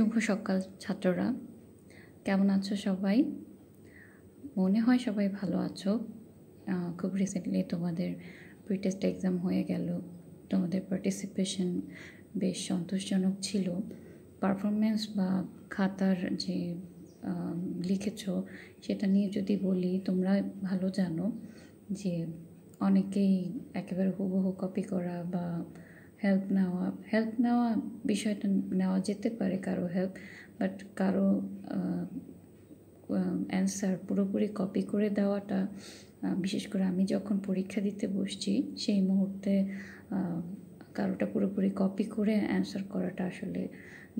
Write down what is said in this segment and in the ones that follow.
শুভ সকাল ছাত্ররা কেমন আছো সবাই মনে হয় সবাই ভালো আছো খুব রিসেন্টলি তোমাদের প্রিটেস্ট এক্সাম হয়ে গেল তোমাদের পার্টিসিপেশন বেশ সন্তোষজনক ছিল পারফরমেন্স বা খাতার যে লিখেছ সেটা নিয়ে যদি বলি তোমরা ভালো জানো যে অনেকেই একেবারে হুবহু কপি করা বা হেল্প নেওয়া হেল্প নেওয়া বিষয়টা নেওয়া যেতে পারে কারো হেল্প বাট কারো অ্যান্সার পুরোপুরি কপি করে দেওয়াটা বিশেষ করে আমি যখন পরীক্ষা দিতে বসছি সেই মুহূর্তে কারোটা পুরোপুরি কপি করে অ্যান্সার করাটা আসলে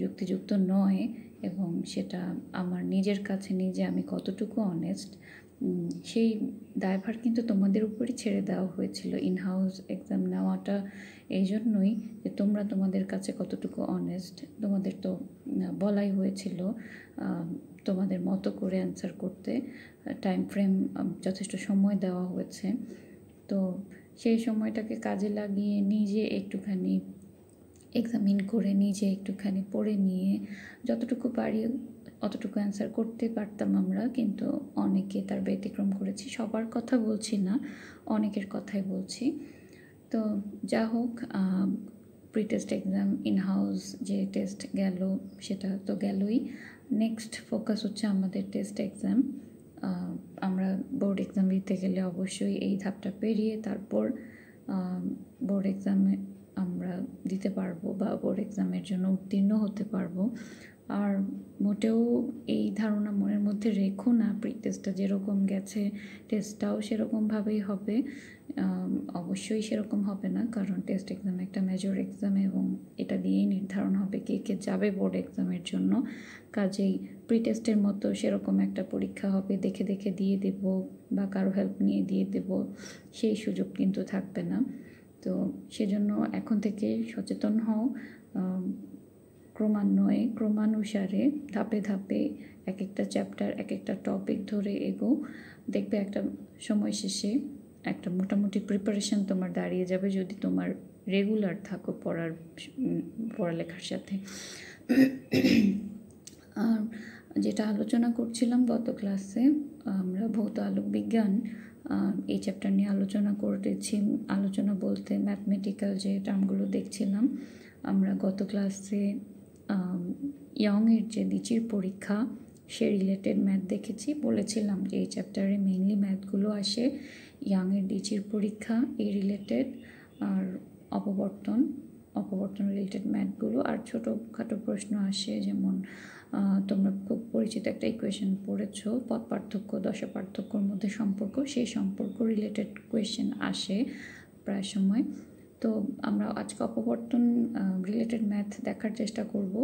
যুক্তিযুক্ত নয় এবং সেটা আমার নিজের কাছে নিজে আমি কতটুকু অনেস্ট সেই দায়ভার কিন্তু তোমাদের উপরই ছেড়ে দেওয়া হয়েছিল ইন হাউস এক্সাম নেওয়াটা এই জন্যই যে তোমরা তোমাদের কাছে কতটুকু অনেস্ট তোমাদের তো বলাই হয়েছিল তোমাদের মতো করে অ্যান্সার করতে টাইম ফ্রেম যথেষ্ট সময় দেওয়া হয়েছে তো সেই সময়টাকে কাজে লাগিয়ে নিজে একটুখানি এক্সামিন করে নিজে একটুখানি পড়ে নিয়ে যতটুকু পারি অতটুকু অ্যান্সার করতে পারতাম আমরা কিন্তু অনেকে তার ব্যতিক্রম করেছি সবার কথা বলছি না অনেকের কথাই বলছি তো যা হোক pre test exam in house যে টেস্ট গেল সেটা তো গেলই নেক্সট ফোকাস হচ্ছে আমাদের টেস্ট এক্সাম আমরা বোর্ড এক্সাম দিতে গেলে অবশ্যই এই ধাপটা পেরিয়ে তারপর বোর্ড এক্সামে আমরা দিতে পারবো বা বোর্ড এক্সামের জন্য উত্তীর্ণ হতে পারবো আর মোটেও এই ধারণা মনের মধ্যে রেখো না প্রি টেস্টটা যেরকম গেছে টেস্টটাও সেরকমভাবেই হবে অবশ্যই সেরকম হবে না কারণ টেস্ট এক্সাম একটা মেজর এক্সাম এবং এটা দিয়েই নির্ধারণ হবে কে কে যাবে বোর্ড এক্সামের জন্য কাজেই প্রি টেস্টের মতো সেরকম একটা পরীক্ষা হবে দেখে দেখে দিয়ে দেব বা কারো হেল্প নিয়ে দিয়ে দেব সেই সুযোগ কিন্তু থাকবে না তো সেজন্য এখন থেকে সচেতন হও ক্রমান্বয়ে ক্রমানুসারে ধাপে ধাপে এক একটা চ্যাপ্টার এক একটা টপিক ধরে এগো দেখবে একটা সময় শেষে একটা মোটামুটি প্রিপারেশান তোমার দাঁড়িয়ে যাবে যদি তোমার রেগুলার থাকো পড়ার পড়ালেখার সাথে আর যেটা আলোচনা করছিলাম গত ক্লাসে আমরা ভৌত আলোক বিজ্ঞান এই চ্যাপ্টার নিয়ে আলোচনা করতেছি আলোচনা বলতে ম্যাথমেটিক্যাল যে টার্মগুলো দেখছিলাম আমরা গত ক্লাসে ইয়ংয়ের যে দিচির পরীক্ষা সে রিলেটেড ম্যাথ দেখেছি বলেছিলাম যে এই চ্যাপ্টারে মেইনলি ম্যাথগুলো আসে এর ডিচির পরীক্ষা এই রিলেটেড আর অপবর্তন অপবর্তন রিলেটেড ম্যাথগুলো আর ছোটোখাটো প্রশ্ন আসে যেমন তোমরা খুব পরিচিত একটা ইকুয়েশন পড়েছ পথ পার্থক্য দশা পার্থক্যর মধ্যে সম্পর্ক সেই সম্পর্ক রিলেটেড কোয়েশ্চেন আসে প্রায় সময় তো আমরা আজকে অপবর্তন রিলেটেড ম্যাথ দেখার চেষ্টা করব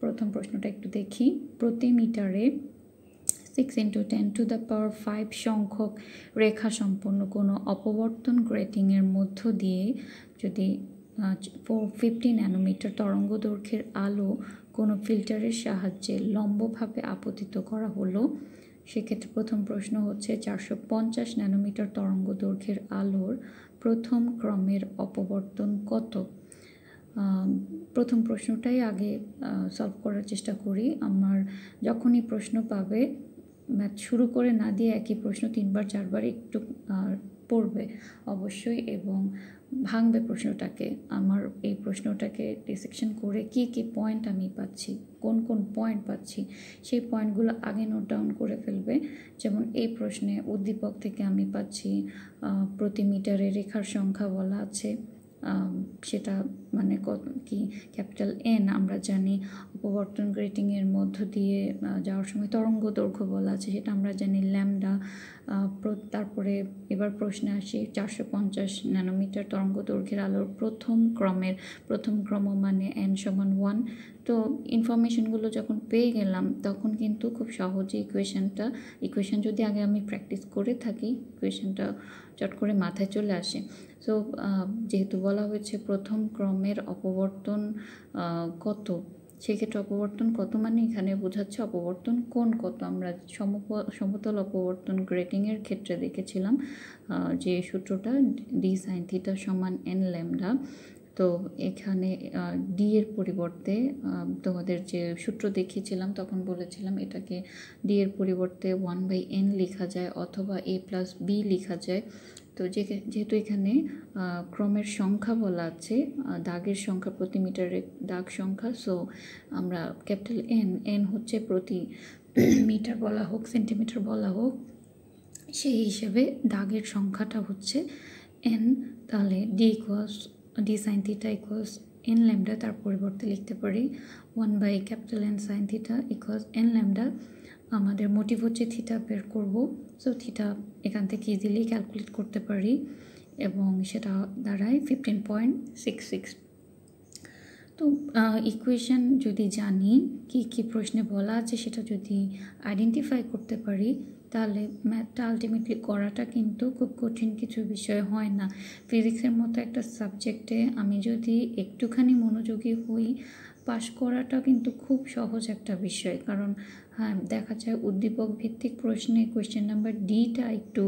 প্রথম প্রশ্নটা একটু দেখি প্রতি মিটারে six into ten to the power five সংখ্যক রেখা সম্পন্ন কোনো অপবর্তন গ্রেটিংয়ের মধ্য দিয়ে যদি ফোর ফিফটি ন্যানোমিটার তরঙ্গ দৈর্ঘ্যের আলো কোনো ফিল্টারের সাহায্যে লম্বভাবে আপতিত করা হলো সেক্ষেত্রে প্রথম প্রশ্ন হচ্ছে চারশো পঞ্চাশ ন্যানোমিটার তরঙ্গ দৈর্ঘ্যের আলোর প্রথম ক্রমের অপবর্তন কত প্রথম প্রশ্নটাই আগে সলভ করার চেষ্টা করি আমার যখনই প্রশ্ন পাবে ম্যাথ শুরু করে না দিয়ে একই প্রশ্ন তিনবার চারবার একটু পড়বে অবশ্যই এবং ভাঙবে প্রশ্নটাকে আমার এই প্রশ্নটাকে ডিসেকশন করে কি কি পয়েন্ট আমি পাচ্ছি কোন কোন পয়েন্ট পাচ্ছি সেই পয়েন্টগুলো আগে নোট ডাউন করে ফেলবে যেমন এই প্রশ্নে উদ্দীপক থেকে আমি পাচ্ছি প্রতি মিটারে রেখার সংখ্যা বলা আছে সেটা মানে কি ক্যাপিটাল এন আমরা জানি উপবর্তন গ্রেটিংয়ের মধ্য দিয়ে যাওয়ার সময় তরঙ্গ দৈর্ঘ্য বলা আছে সেটা আমরা জানি ল্যামডা তারপরে এবার প্রশ্নে আসি চারশো পঞ্চাশ ন্যানোমিটার তরঙ্গ দৈর্ঘ্যের আলোর প্রথম ক্রমের প্রথম ক্রম মানে এন সমান ওয়ান তো ইনফরমেশনগুলো যখন পেয়ে গেলাম তখন কিন্তু খুব সহজে ইকুয়েশানটা ইকুয়েশান যদি আগে আমি প্র্যাকটিস করে থাকি ইকুয়েশানটা চট করে মাথায় চলে আসে সো যেহেতু বলা হয়েছে প্রথম ক্রমের অপবর্তন কত সেক্ষেত্রে অপবর্তন কত মানে এখানে বোঝাচ্ছে অপবর্তন কোন কত আমরা সমতল অপবর্তন গ্রেটিংয়ের ক্ষেত্রে দেখেছিলাম যে সূত্রটা ডি সাইন থিটা সমান এন ল্যামডা তো এখানে ডি এর পরিবর্তে তোমাদের যে সূত্র দেখিয়েছিলাম তখন বলেছিলাম এটাকে ডি এর পরিবর্তে ওয়ান বাই এন লেখা যায় অথবা এ প্লাস বি লেখা যায় তো যেহেতু এখানে ক্রমের সংখ্যা বলা আছে দাগের সংখ্যা প্রতি মিটারের দাগ সংখ্যা সো আমরা ক্যাপিটাল এন এন হচ্ছে প্রতি মিটার বলা হোক সেন্টিমিটার বলা হোক সেই হিসেবে দাগের সংখ্যাটা হচ্ছে এন তাহলে D equals D sine theta equals N lambda তার পরিবর্তে লিখতে পারি one by capital N sine theta equals N lambda আমাদের মোটিভ হচ্ছে থিটা বের করব সো থিটা এখান থেকে ইজিলি ক্যালকুলেট করতে পারি এবং সেটা দাঁড়ায় ফিফটিন পয়েন্ট সিক্স সিক্স তো ইকুয়েশন যদি জানি কি কি প্রশ্নে বলা আছে সেটা যদি আইডেন্টিফাই করতে পারি তাহলে ম্যাথটা আলটিমেটলি করাটা কিন্তু খুব কঠিন কিছু বিষয় হয় না ফিজিক্সের মতো একটা সাবজেক্টে আমি যদি একটুখানি মনোযোগী হই পাশ করাটা কিন্তু খুব সহজ একটা বিষয় কারণ হ্যাঁ দেখা যায় উদ্দীপক ভিত্তিক প্রশ্নে কোয়েশ্চেন নাম্বার ডিটা একটু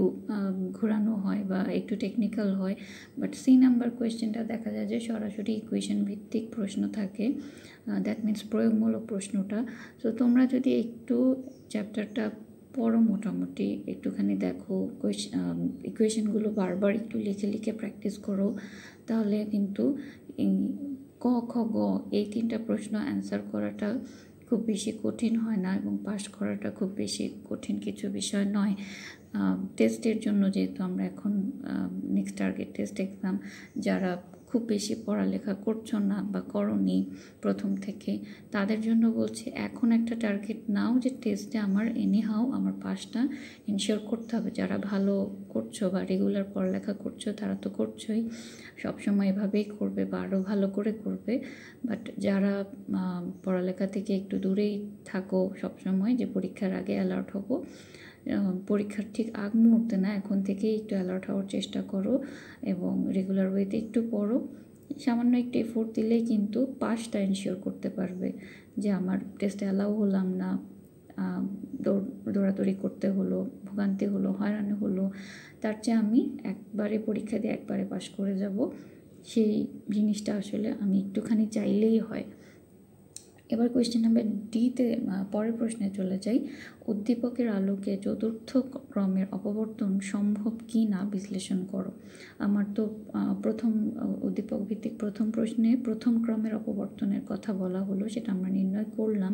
ঘোরানো হয় বা একটু টেকনিক্যাল হয় বাট সি নাম্বার কোয়েশ্চেনটা দেখা যায় যে সরাসরি ইকুয়েশন ভিত্তিক প্রশ্ন থাকে দ্যাট মিনস প্রয়োগমূলক প্রশ্নটা তো তোমরা যদি একটু চ্যাপ্টারটা পড়ো মোটামুটি একটুখানি দেখো ইকুয়েশনগুলো বারবার একটু লিখে লিখে প্র্যাকটিস করো তাহলে কিন্তু ক খ গ এই তিনটা প্রশ্ন অ্যান্সার করাটা খুব বেশি কঠিন হয় না এবং পাস করাটা খুব বেশি কঠিন কিছু বিষয় নয় টেস্টের জন্য যেহেতু আমরা এখন নেক্সট টার্গেট টেস্ট এক্সাম যারা খুব বেশি পড়ালেখা করছো না বা করনি প্রথম থেকে তাদের জন্য বলছি এখন একটা টার্গেট নাও যে টেস্টে আমার এনি হাও আমার পাশটা ইনশিওর করতে হবে যারা ভালো করছো বা রেগুলার পড়ালেখা করছো তারা তো করছোই সবসময় এভাবেই করবে বা আরও ভালো করে করবে বাট যারা পড়ালেখা থেকে একটু দূরেই থাকো সবসময় যে পরীক্ষার আগে অ্যালার্ট হবো পরীক্ষার ঠিক আগ মুহূর্তে না এখন থেকেই একটু অ্যালার্ট হওয়ার চেষ্টা করো এবং রেগুলার ওয়েতে একটু পড়ো সামান্য একটু এফোর্ট দিলেই কিন্তু পাশটা এনশিওর করতে পারবে যে আমার টেস্টে অ্যালাউ হলাম না দৌড়াদৌড়ি করতে হলো ভোগান্তি হলো হয়রানি হলো তার চেয়ে আমি একবারে পরীক্ষা দিয়ে একবারে পাশ করে যাব সেই জিনিসটা আসলে আমি একটুখানি চাইলেই হয় এবার কোয়েশ্চেন নাম্বার ডিতে পরের প্রশ্নে চলে যাই উদ্দীপকের আলোকে চতুর্থ ক্রমের অপবর্তন সম্ভব কি না বিশ্লেষণ করো আমার তো প্রথম উদ্দীপক ভিত্তিক প্রথম প্রশ্নে প্রথম ক্রমের অপবর্তনের কথা বলা হলো সেটা আমরা নির্ণয় করলাম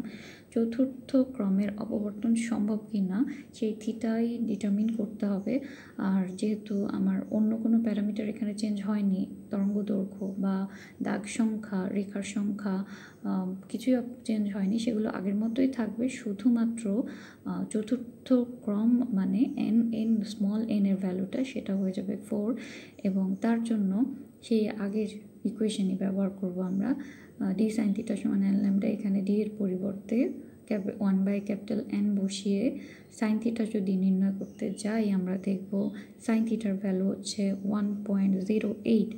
চতুর্থ ক্রমের অপবর্তন সম্ভব কি না সেই থিটাই ডিটারমিন করতে হবে আর যেহেতু আমার অন্য কোনো প্যারামিটার এখানে চেঞ্জ হয়নি তরঙ্গ দৈর্ঘ্য বা দাগ সংখ্যা রেখার সংখ্যা কিছুই চেঞ্জ হয়নি সেগুলো আগের মতোই থাকবে শুধুমাত্র চতুর্থ ক্রম মানে এন এন স্মল এন এর ভ্যালুটা সেটা হয়ে যাবে ফোর এবং তার জন্য সেই আগের ইকুয়েশনই ব্যবহার করব আমরা ডি সাইন থিটা সমান এন এখানে ডি এর পরিবর্তে cap one by capital N বসিয়ে সাইন থিটা যদি নির্ণয় করতে যাই আমরা দেখব সাইন থিটার ভ্যালু হচ্ছে ওয়ান পয়েন্ট জিরো এইট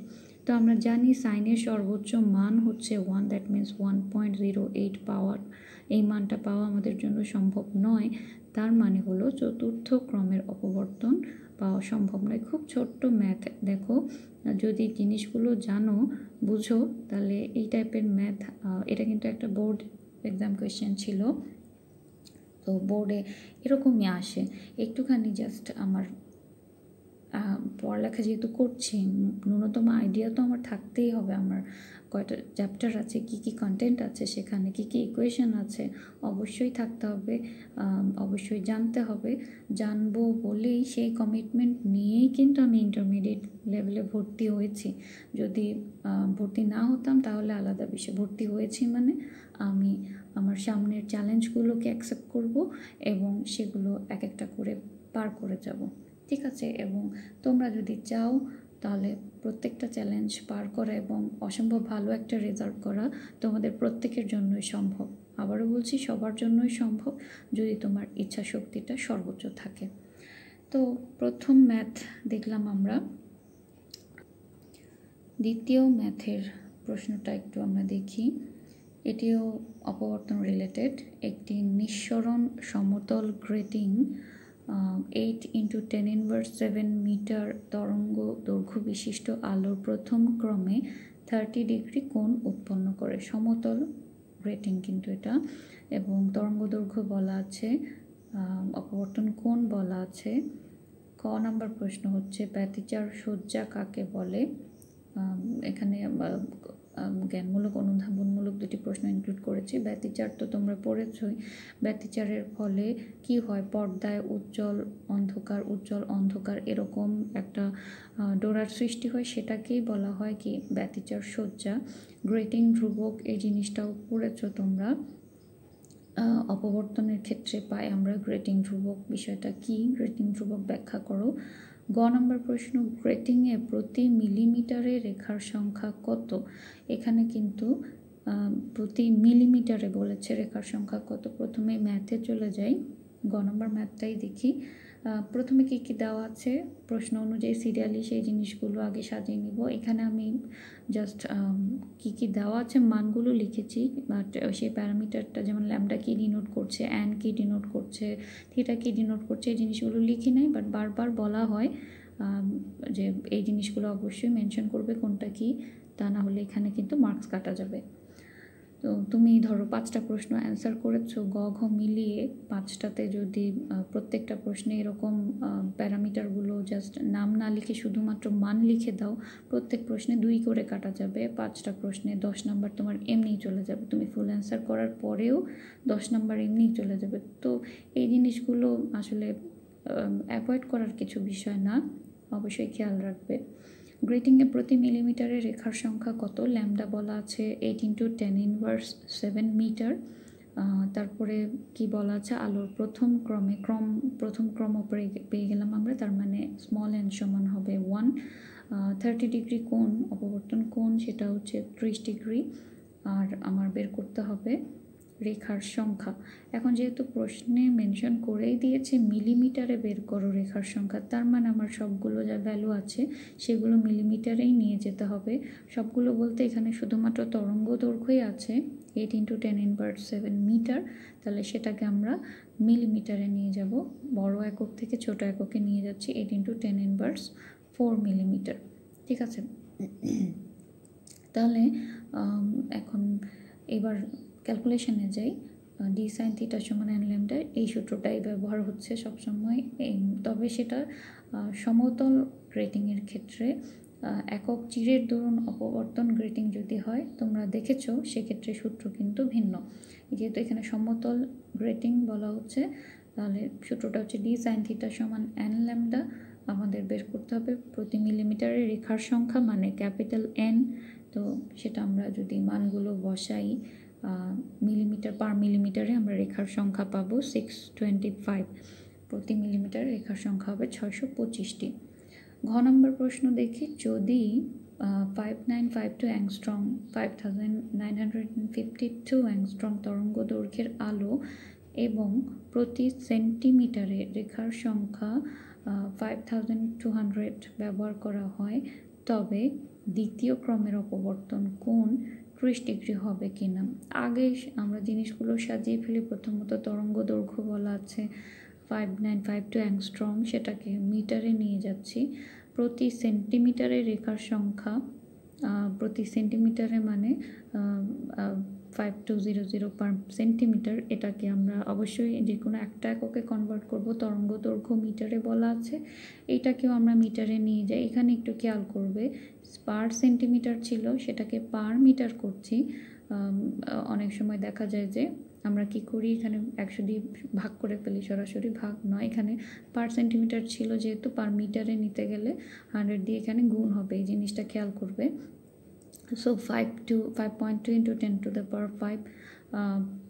তো আমরা জানি সাইনের সর্বোচ্চ মান হচ্ছে one that means one point zero eight power এই মানটা পাওয়া আমাদের জন্য সম্ভব নয় তার মানে হলো চতুর্থ ক্রমের অপবর্তন পাওয়া সম্ভব নয় খুব ছোট্ট ম্যাথ দেখো যদি জিনিসগুলো জানো বুঝো তাহলে এই টাইপের ম্যাথ এটা কিন্তু একটা বোর্ড এক্সাম কোয়েশ্চেন ছিল তো বোর্ডে এরকমই আসে একটুখানি জাস্ট আমার পড়ালেখা যেহেতু করছি ন্যূনতম আইডিয়া তো আমার থাকতেই হবে আমার কয়টা চ্যাপ্টার আছে কি কি কন্টেন্ট আছে সেখানে কি কি ইকুয়েশন আছে অবশ্যই থাকতে হবে অবশ্যই জানতে হবে জানবো বলেই সেই কমিটমেন্ট নিয়েই কিন্তু আমি ইন্টারমিডিয়েট লেভেলে ভর্তি হয়েছি যদি ভর্তি না হতাম তাহলে আলাদা বিষয়ে ভর্তি হয়েছি মানে আমি আমার সামনের চ্যালেঞ্জগুলোকে অ্যাকসেপ্ট করব এবং সেগুলো এক একটা করে পার করে যাব ঠিক আছে এবং তোমরা যদি চাও তাহলে প্রত্যেকটা চ্যালেঞ্জ পার করা এবং অসম্ভব ভালো একটা রেজাল্ট করা তোমাদের প্রত্যেকের জন্যই সম্ভব আবারও বলছি সবার জন্যই সম্ভব যদি তোমার ইচ্ছা শক্তিটা সর্বোচ্চ থাকে তো প্রথম ম্যাথ দেখলাম আমরা দ্বিতীয় ম্যাথের প্রশ্নটা একটু আমরা দেখি এটিও অপবর্তন রিলেটেড একটি নিঃসরণ সমতল grating eight into ten inverse seven metre তরঙ্গ দৈর্ঘ্য বিশিষ্ট আলোর প্রথম ক্রমে থার্টি ডিগ্রি কোণ উৎপন্ন করে সমতল রেটিং কিন্তু এটা এবং তরঙ্গ দৈর্ঘ্য বলা আছে অপবর্তন কোণ বলা আছে ক নাম্বার প্রশ্ন হচ্ছে ব্যতিচার শয্যা কাকে বলে এখানে জ্ঞানমূলক অনুধাবনমূলক দুটি প্রশ্ন ইনক্লুড করেছি ব্যতিচার তো তোমরা পড়েছই ব্যতিচারের ফলে কি হয় পর্দায় উজ্জ্বল অন্ধকার উজ্জ্বল অন্ধকার এরকম একটা ডোরার সৃষ্টি হয় সেটাকেই বলা হয় কি ব্যতিচার শয্যা গ্রেটিং ধ্রুবক এই জিনিসটাও পড়েছ তোমরা অপবর্তনের ক্ষেত্রে পাই আমরা গ্রেটিং ধ্রুবক বিষয়টা কি গ্রেটিং ধ্রুবক ব্যাখ্যা করো গ নম্বর প্রশ্ন গ্রেটিংয়ে প্রতি মিলিমিটারে রেখার সংখ্যা কত এখানে কিন্তু প্রতি মিলিমিটারে বলেছে রেখার সংখ্যা কত প্রথমে ম্যাথে চলে যাই গ নম্বর ম্যাথটাই দেখি প্রথমে কী কী দেওয়া আছে প্রশ্ন অনুযায়ী সিরিয়ালি সেই জিনিসগুলো আগে সাজিয়ে নিব এখানে আমি জাস্ট কী কী দেওয়া আছে মানগুলো লিখেছি বাট সেই প্যারামিটারটা যেমন ল্যামটা কী ডিনোট করছে অ্যান কী ডিনোট করছে থিটা কী ডিনোট করছে এই জিনিসগুলো লিখি নাই বাট বারবার বলা হয় যে এই জিনিসগুলো অবশ্যই মেনশন করবে কোনটা কী তা না হলে এখানে কিন্তু মার্কস কাটা যাবে তো তুমি ধরো পাঁচটা প্রশ্ন অ্যান্সার করেছো গ ঘ মিলিয়ে পাঁচটাতে যদি প্রত্যেকটা প্রশ্নে এরকম প্যারামিটারগুলো জাস্ট নাম না লিখে শুধুমাত্র মান লিখে দাও প্রত্যেক প্রশ্নে দুই করে কাটা যাবে পাঁচটা প্রশ্নে দশ নাম্বার তোমার এমনিই চলে যাবে তুমি ফুল অ্যান্সার করার পরেও দশ নাম্বার এমনিই চলে যাবে তো এই জিনিসগুলো আসলে অ্যাভয়েড করার কিছু বিষয় না অবশ্যই খেয়াল রাখবে গ্রিটিংয়ে প্রতি মিলিমিটারে রেখার সংখ্যা কত ল্যামডা বলা আছে eight into ten inverse seven metre তারপরে কি বলা আছে আলোর প্রথম ক্রমে ক্রম প্রথম ক্রম পেয়ে পেয়ে গেলাম আমরা তার মানে স্মল এন সমান হবে ওয়ান থার্টি ডিগ্রি কোণ অপবর্তন কোণ সেটা হচ্ছে ত্রিশ ডিগ্রি আর আমার বের করতে হবে রেখার সংখ্যা এখন যেহেতু প্রশ্নে মেনশন করেই দিয়েছে মিলিমিটারে বের করো রেখার সংখ্যা তার মানে আমার সবগুলো যা ভ্যালু আছে সেগুলো মিলিমিটারেই নিয়ে যেতে হবে সবগুলো বলতে এখানে শুধুমাত্র তরঙ্গ দৈর্ঘ্যই আছে eight into ten invert seven metre তাহলে সেটাকে আমরা মিলিমিটারে নিয়ে যাব বড় একক থেকে ছোট এককে নিয়ে যাচ্ছি eight into ten inverse four millimetre ঠিক আছে তাহলে এখন এবার ক্যালকুলেশনে যাই ডি সাইন থিটার সমান অ্যান ল্যামডা এই সূত্রটাই ব্যবহার হচ্ছে সবসময় তবে সেটা সমতল গ্রেটিংয়ের ক্ষেত্রে একক চিরের দরুন অপবর্তন গ্রেটিং যদি হয় তোমরা দেখেছো সেক্ষেত্রে সূত্র কিন্তু ভিন্ন যেহেতু এখানে সমতল গ্রেটিং বলা হচ্ছে তাহলে সূত্রটা হচ্ছে ডি সাইন থিটার সমান অ্যান ল্যামডা আমাদের বের করতে হবে প্রতি মিলিমিটারে রেখার সংখ্যা মানে ক্যাপিটাল এন তো সেটা আমরা যদি মানগুলো বসাই মিলিমিটার পার মিলিমিটারে আমরা রেখার সংখ্যা পাবো সিক্স টোয়েন্টি ফাইভ প্রতি মিলিমিটারে রেখার সংখ্যা হবে ছয়শো পঁচিশটি ঘ নম্বর প্রশ্ন দেখি যদি five nine five two angstrom five thousand nine hundred fifty two angstrom তরঙ্গ দৈর্ঘ্যের আলো এবং প্রতি সেন্টিমিটারে রেখার সংখ্যা ফাইভ থাউজেন্ড টু হান্ড্রেড ব্যবহার করা হয় তবে দ্বিতীয় ক্রমের অপবর্তন কোন ত্রিশ ডিগ্রি হবে কি না আগে আমরা জিনিসগুলো সাজিয়ে ফেলি প্রথমত তরঙ্গ দৈর্ঘ্য বলা আছে five nine five two angstrom সেটাকে মিটারে নিয়ে যাচ্ছি প্রতি সেন্টিমিটারে রেখার সংখ্যা প্রতি সেন্টিমিটারে মানে five two zero zero per centimetre এটাকে আমরা অবশ্যই যে কোনো একটা এককে কনভার্ট করব তরঙ্গ দৈর্ঘ্য মিটারে বলা আছে এইটাকেও আমরা মিটারে নিয়ে যাই এখানে একটু খেয়াল করবে পার সেন্টিমিটার ছিল সেটাকে পার মিটার করছি অনেক সময় দেখা যায় যে আমরা কি করি এখানে একশো দিয়ে ভাগ করে ফেলি সরাসরি ভাগ নয় এখানে পার সেন্টিমিটার ছিল যেহেতু পার মিটারে নিতে গেলে হান্ড্রেড দিয়ে এখানে গুণ হবে এই জিনিসটা খেয়াল করবে so five two five point two into ten to the power five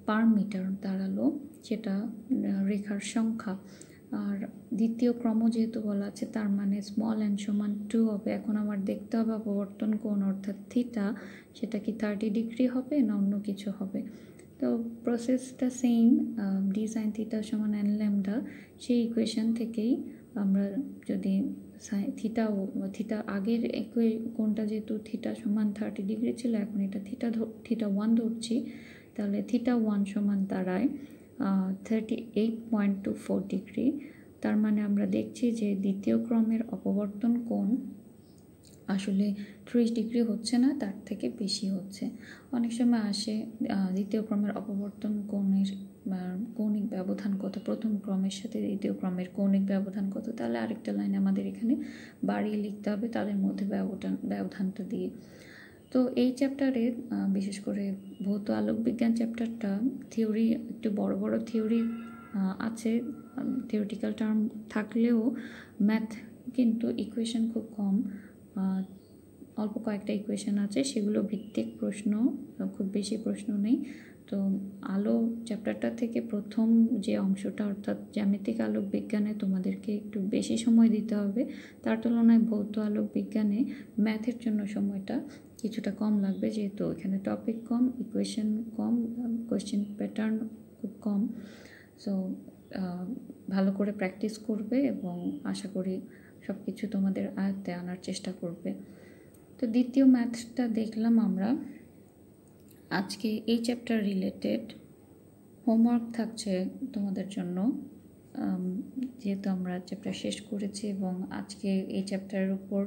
per metre দাঁড়ালো সেটা রেখার সংখ্যা আর দ্বিতীয় ক্রম যেহেতু বলা আছে তার মানে স্মল অ্যান্ড সমান টু হবে এখন আমার দেখতে হবে অপবর্তন কোণ অর্থাৎ থিটা সেটা কি থার্টি ডিগ্রি হবে না অন্য কিছু হবে তো প্রসেসটা সেম ডিজাইন থিটা সমান অ্যান ল্যামডা সেই ইকুয়েশন থেকেই আমরা যদি থিটা থিটা আগের একই কোনটা যেহেতু থিটা সমান থার্টি ডিগ্রি ছিল এখন এটা থিটা থিটা ওয়ান ধরছি তাহলে থিটা ওয়ান সমান দাঁড়ায় thirty eight point two four degree তার মানে আমরা দেখছি যে দ্বিতীয় ক্রমের অপবর্তন কোণ আসলে ত্রিশ ডিগ্রি হচ্ছে না তার থেকে বেশি হচ্ছে অনেক সময় আসে দ্বিতীয় ক্রমের অপবর্তন কোণের কৌণিক ব্যবধান কত প্রথম ক্রমের সাথে দ্বিতীয় ক্রমের কৌণিক ব্যবধান কত তাহলে আরেকটা লাইন আমাদের এখানে বাড়িয়ে লিখতে হবে তাদের মধ্যে ব্যবধান ব্যবধানটা দিয়ে তো এই চ্যাপ্টারে বিশেষ করে ভৌত আলোকবিজ্ঞান চ্যাপ্টারটা থিওরি একটু বড় বড় থিওরি আছে থিওরিটিক্যাল টার্ম থাকলেও ম্যাথ কিন্তু ইকুয়েশন খুব কম অল্প কয়েকটা ইকুয়েশন আছে সেগুলো ভিত্তিক প্রশ্ন খুব বেশি প্রশ্ন নেই তো আলো চ্যাপ্টারটা থেকে প্রথম যে অংশটা অর্থাৎ জ্যামিতিক আলোক বিজ্ঞানে তোমাদেরকে একটু বেশি সময় দিতে হবে তার তুলনায় ভৌত আলোক বিজ্ঞানে ম্যাথের জন্য সময়টা কিছুটা কম লাগবে যেহেতু এখানে টপিক কম ইকুয়েশন কম কোয়েশ্চেন প্যাটার্ন খুব কম সো ভালো করে প্র্যাকটিস করবে এবং আশা করি সব কিছু তোমাদের আয়ত্তে আনার চেষ্টা করবে তো দ্বিতীয় ম্যাথটা দেখলাম আমরা আজকে এই চ্যাপ্টার রিলেটেড হোমওয়ার্ক থাকছে তোমাদের জন্য যেহেতু আমরা চ্যাপ্টার শেষ করেছি এবং আজকে এই চ্যাপ্টারের উপর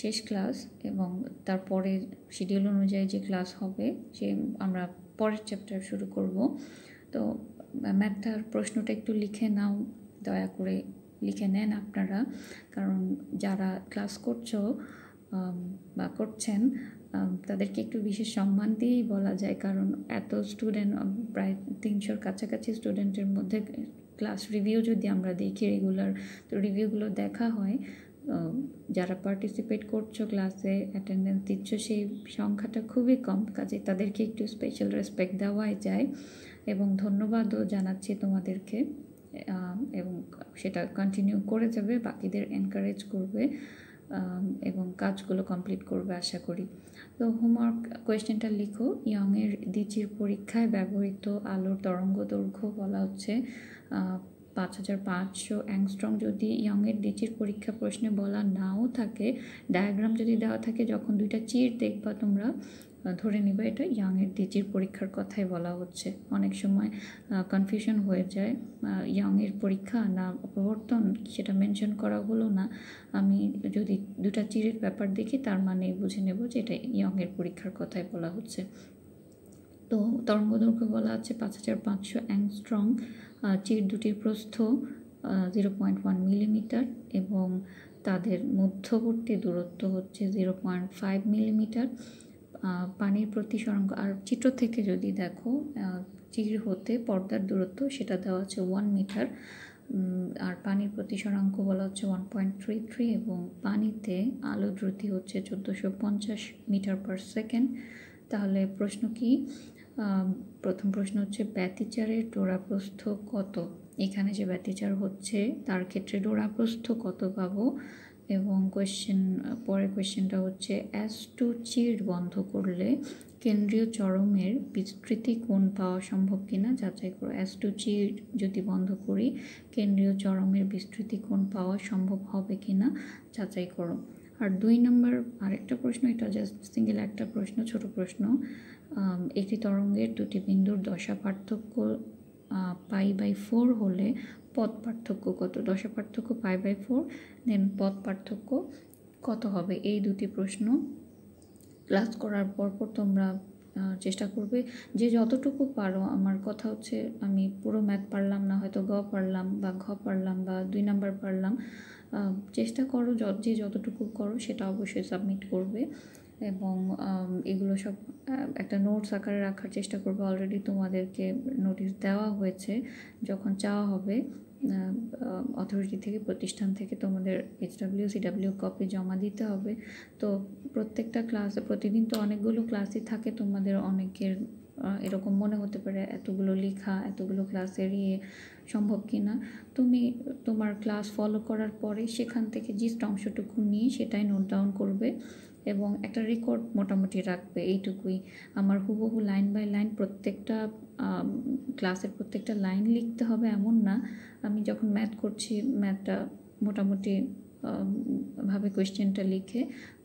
শেষ ক্লাস এবং তারপরে শিডিউল অনুযায়ী যে ক্লাস হবে সে আমরা পরের চ্যাপ্টার শুরু করব তো ম্যাথটার প্রশ্নটা একটু লিখে নাও দয়া করে লিখে নেন আপনারা কারণ যারা ক্লাস করছো বা করছেন তাদেরকে একটু বিশেষ সম্মান দিয়েই বলা যায় কারণ এত স্টুডেন্ট প্রায় তিনশোর কাছাকাছি স্টুডেন্টের মধ্যে ক্লাস রিভিউ যদি আমরা দেখি রেগুলার তো রিভিউগুলো দেখা হয় যারা পার্টিসিপেট করছো ক্লাসে অ্যাটেন্ডেন্স দিচ্ছ সেই সংখ্যাটা খুবই কম কাজে তাদেরকে একটু স্পেশাল রেসপেক্ট দেওয়াই যায় এবং ধন্যবাদও জানাচ্ছি তোমাদেরকে এবং সেটা কন্টিনিউ করে যাবে বাকিদের এনকারেজ করবে এবং কাজগুলো কমপ্লিট করবে আশা করি তো হোমওয়ার্ক কোয়েশ্চেনটা লিখো ইয়ংয়ের দিচির পরীক্ষায় ব্যবহৃত আলোর তরঙ্গ দৈর্ঘ্য বলা হচ্ছে পাঁচ হাজার পাঁচশো অ্যাংস্ট্রং যদি ইয়ংয়ের দিচির পরীক্ষা প্রশ্নে বলা নাও থাকে ডায়াগ্রাম যদি দেওয়া থাকে যখন দুইটা চির দেখবা তোমরা ধরে নিব এটা ইয়াংয়ের ডিজির পরীক্ষার কথাই বলা হচ্ছে অনেক সময় কনফিউশন হয়ে যায় ইয়াংয়ের পরীক্ষা না অপবর্তন সেটা মেনশন করা হলো না আমি যদি দুটা চিরের ব্যাপার দেখি তার মানে বুঝে নেব যে এটা ইয়াংয়ের পরীক্ষার কথাই বলা হচ্ছে তো তরঙ্গ দৈর্ঘ্য বলা আছে পাঁচ হাজার পাঁচশো অ্যাংস্ট্রং চির দুটির প্রস্থ জিরো পয়েন্ট ওয়ান মিলিমিটার এবং তাদের মধ্যবর্তী দূরত্ব হচ্ছে জিরো পয়েন্ট ফাইভ মিলিমিটার পানির প্রতি সরঙ্গ আর চিত্র থেকে যদি দেখো চির হতে পর্দার দূরত্ব সেটা দেওয়া আছে ওয়ান মিটার আর পানির প্রতি সরঙ্গ বলা হচ্ছে ওয়ান পয়েন্ট থ্রি থ্রি এবং পানিতে আলো দ্রুতি হচ্ছে চোদ্দোশো পঞ্চাশ মিটার পার সেকেন্ড তাহলে প্রশ্ন কি প্রথম প্রশ্ন হচ্ছে ব্যতিচারের ডোরাপ্রস্থ কত এখানে যে ব্যতিচার হচ্ছে তার ক্ষেত্রে ডোরাপ্রস্থ কত পাবো এবং কোয়েশ্চেন পরের কোয়েশ্চেনটা হচ্ছে অ্যাস টু চির বন্ধ করলে কেন্দ্রীয় চরমের বিস্তৃতি কোণ পাওয়া সম্ভব কিনা যাচাই করো অ্যাস টু চির যদি বন্ধ করি কেন্দ্রীয় চরমের বিস্তৃতি কোণ পাওয়া সম্ভব হবে কিনা যাচাই করো আর দুই নম্বর আরেকটা প্রশ্ন এটা জাস্ট সিঙ্গেল একটা প্রশ্ন ছোট প্রশ্ন একটি তরঙ্গের দুটি বিন্দুর দশা পার্থক্য পাই বাই ফোর হলে পথ পার্থক্য কত দশা পার্থক্য পাই বাই ফোর দেন পথ পার্থক্য কত হবে এই দুটি প্রশ্ন ক্লাস করার পরপর তোমরা চেষ্টা করবে যে যতটুকু পারো আমার কথা হচ্ছে আমি পুরো ম্যাথ পারলাম না হয়তো গ পারলাম বা ঘ পারলাম বা দুই নাম্বার পারলাম চেষ্টা করো যে যতটুকু করো সেটা অবশ্যই সাবমিট করবে এবং এগুলো সব একটা নোটস আকারে রাখার চেষ্টা করবে অলরেডি তোমাদেরকে নোটিশ দেওয়া হয়েছে যখন চাওয়া হবে অথরিটি থেকে প্রতিষ্ঠান থেকে তোমাদের এইচডাব্লিউ সিডাব্লিউ কপি জমা দিতে হবে তো প্রত্যেকটা ক্লাসে প্রতিদিন তো অনেকগুলো ক্লাসই থাকে তোমাদের অনেকের এরকম মনে হতে পারে এতগুলো লেখা এতগুলো ক্লাসের ইয়ে সম্ভব কি না তুমি তোমার ক্লাস ফলো করার পরে সেখান থেকে জিস্ট অংশটুকু নিয়ে সেটাই নোট ডাউন করবে এবং একটা রেকর্ড মোটামুটি রাখবে এইটুকুই আমার হুবহু লাইন বাই লাইন প্রত্যেকটা ক্লাসের প্রত্যেকটা লাইন লিখতে হবে এমন না আমি যখন ম্যাথ করছি ম্যাথটা মোটামুটি ভাবে কোয়েশ্চেনটা লিখে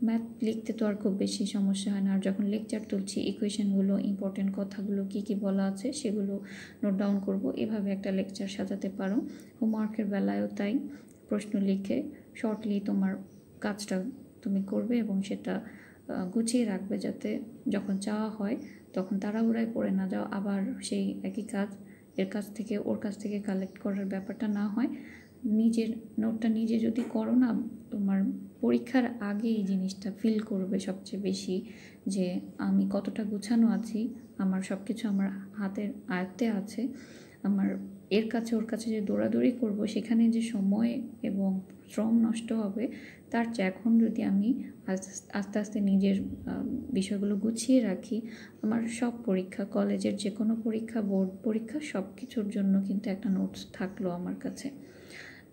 ম্যাথ লিখতে তো আর খুব বেশি সমস্যা হয় না আর যখন লেকচার তুলছি ইকুয়েশনগুলো ইম্পর্টেন্ট কথাগুলো কি কি বলা আছে সেগুলো নোট ডাউন করব এভাবে একটা লেকচার সাজাতে পারো হোমওয়ার্কের বেলায়ও তাই প্রশ্ন লিখে শর্টলি তোমার কাজটা তুমি করবে এবং সেটা গুছিয়ে রাখবে যাতে যখন চাওয়া হয় তখন তাড়াহুড়ায় পড়ে না যাও আবার সেই একই কাজ এর কাছ থেকে ওর কাছ থেকে কালেক্ট করার ব্যাপারটা না হয় নিজের নোটটা নিজে যদি করো না তোমার পরীক্ষার আগে এই জিনিসটা ফিল করবে সবচেয়ে বেশি যে আমি কতটা গুছানো আছি আমার সব কিছু আমার হাতের আয়ত্তে আছে আমার এর কাছে ওর কাছে যে দৌড়াদৌড়ি করব সেখানে যে সময় এবং শ্রম নষ্ট হবে তার চেয়ে এখন যদি আমি আস্তে আস্তে নিজের বিষয়গুলো গুছিয়ে রাখি আমার সব পরীক্ষা কলেজের যে কোনো পরীক্ষা বোর্ড পরীক্ষা সব কিছুর জন্য কিন্তু একটা নোটস থাকলো আমার কাছে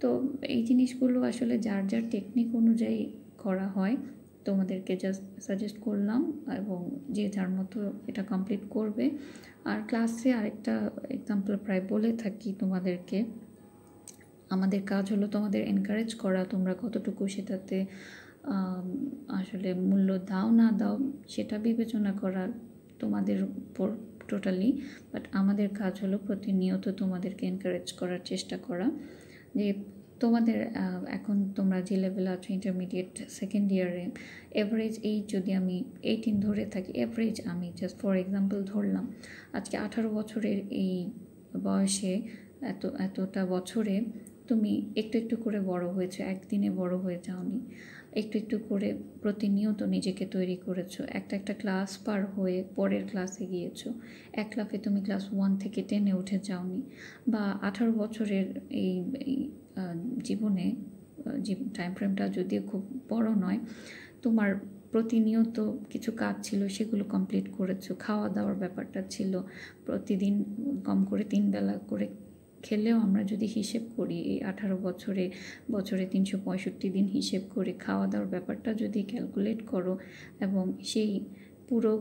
তো এই জিনিসগুলো আসলে যার যার টেকনিক অনুযায়ী করা হয় তোমাদেরকে জাস্ট সাজেস্ট করলাম এবং যে যার মতো এটা কমপ্লিট করবে আর ক্লাসে আরেকটা এক্সাম্পল প্রায় বলে থাকি তোমাদেরকে আমাদের কাজ হলো তোমাদের এনকারেজ করা তোমরা কতটুকু সেটাতে আসলে মূল্য দাও না দাও সেটা বিবেচনা করা তোমাদের উপর টোটালি বাট আমাদের কাজ হলো প্রতিনিয়ত তোমাদেরকে এনকারেজ করার চেষ্টা করা যে তোমাদের এখন তোমরা যে লেভেলে আছো ইন্টারমিডিয়েট সেকেন্ড ইয়ারে এভারেজ এইজ যদি আমি এইটিন ধরে থাকি এভারেজ আমি জাস্ট ফর এক্সাম্পল ধরলাম আজকে আঠারো বছরের এই বয়সে এত এতটা বছরে তুমি একটু একটু করে বড় হয়েছো একদিনে বড় হয়ে যাওনি একটু একটু করে প্রতিনিয়ত নিজেকে তৈরি করেছো একটা একটা ক্লাস পার হয়ে পরের ক্লাসে গিয়েছো এক লাফে তুমি ক্লাস ওয়ান থেকে টেনে উঠে যাওনি বা আঠারো বছরের এই জীবনে টাইম ফ্রেমটা যদিও খুব বড় নয় তোমার প্রতিনিয়ত কিছু কাজ ছিল সেগুলো কমপ্লিট করেছো খাওয়া দাওয়ার ব্যাপারটা ছিল প্রতিদিন কম করে তিন বেলা করে খেলেও আমরা যদি হিসেব করি এই আঠারো বছরে বছরে তিনশো পঁয়ষট্টি দিন হিসেব করে খাওয়া দাওয়ার ব্যাপারটা যদি ক্যালকুলেট করো এবং সেই পুরো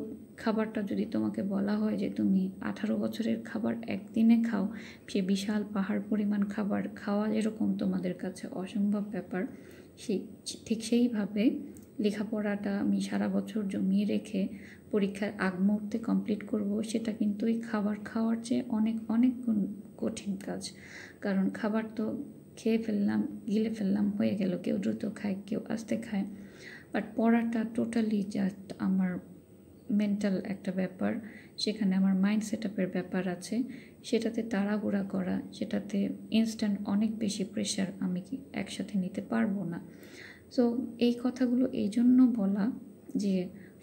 খাবারটা যদি তোমাকে বলা হয় যে তুমি আঠারো বছরের খাবার একদিনে খাও সে বিশাল পাহাড় পরিমাণ খাবার খাওয়া যেরকম তোমাদের কাছে অসম্ভব ব্যাপার সেই ঠিক সেইভাবে লেখাপড়াটা আমি সারা বছর জমিয়ে রেখে পরীক্ষার আগ মুহূর্তে কমপ্লিট করব সেটা কিন্তু ওই খাবার খাওয়ার চেয়ে অনেক অনেক গুণ কঠিন কাজ কারণ খাবার তো খেয়ে ফেললাম গিলে ফেললাম হয়ে গেল কেউ দ্রুত খায় কেউ আস্তে খায় বাট পড়াটা টোটালি জাস্ট আমার মেন্টাল একটা ব্যাপার সেখানে আমার মাইন্ড সেট আপের ব্যাপার আছে সেটাতে তাড়াহুড়া করা সেটাতে ইনস্ট্যান্ট অনেক বেশি প্রেশার আমি একসাথে নিতে পারবো না সো এই কথাগুলো এই জন্য বলা যে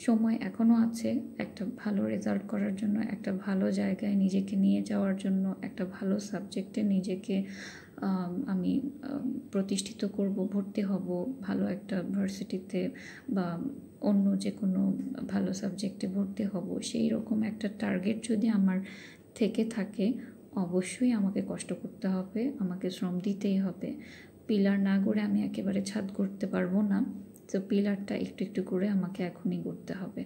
সময় এখনও আছে একটা ভালো রেজাল্ট করার জন্য একটা ভালো জায়গায় নিজেকে নিয়ে যাওয়ার জন্য একটা ভালো সাবজেক্টে নিজেকে আমি প্রতিষ্ঠিত করব ভর্তি হব ভালো একটা ভার্সিটিতে বা অন্য যে কোনো ভালো সাবজেক্টে ভর্তি হব সেই রকম একটা টার্গেট যদি আমার থেকে থাকে অবশ্যই আমাকে কষ্ট করতে হবে আমাকে শ্রম দিতেই হবে পিলার না গড়ে আমি একেবারে ছাদ করতে পারবো না তো পিলারটা একটু একটু করে আমাকে এখনই করতে হবে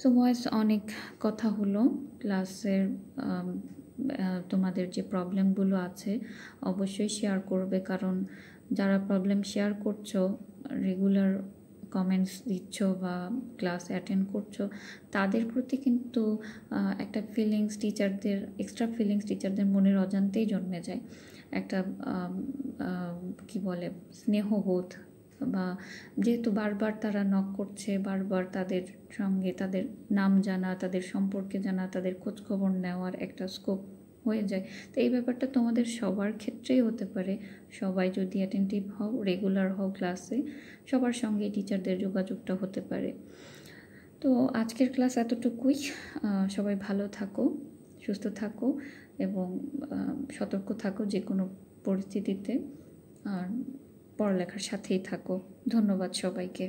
সো ভয়েস অনেক কথা হলো ক্লাসের তোমাদের যে প্রবলেমগুলো আছে অবশ্যই শেয়ার করবে কারণ যারা প্রবলেম শেয়ার করছো রেগুলার কমেন্টস দিচ্ছ বা ক্লাস অ্যাটেন্ড করছো তাদের প্রতি কিন্তু একটা ফিলিংস টিচারদের এক্সট্রা ফিলিংস টিচারদের মনের অজান্তেই জন্মে যায় একটা কি বলে স্নেহবোধ বা যেহেতু বারবার তারা নক করছে বারবার তাদের সঙ্গে তাদের নাম জানা তাদের সম্পর্কে জানা তাদের খোঁজখবর নেওয়ার একটা স্কোপ হয়ে যায় তো এই ব্যাপারটা তোমাদের সবার ক্ষেত্রেই হতে পারে সবাই যদি অ্যাটেন্টিভ হও রেগুলার হও ক্লাসে সবার সঙ্গে টিচারদের যোগাযোগটা হতে পারে তো আজকের ক্লাস এতটুকুই সবাই ভালো থাকো সুস্থ থাকো এবং সতর্ক থাকো যে কোনো পরিস্থিতিতে আর পড়ালেখার সাথেই থাকো ধন্যবাদ সবাইকে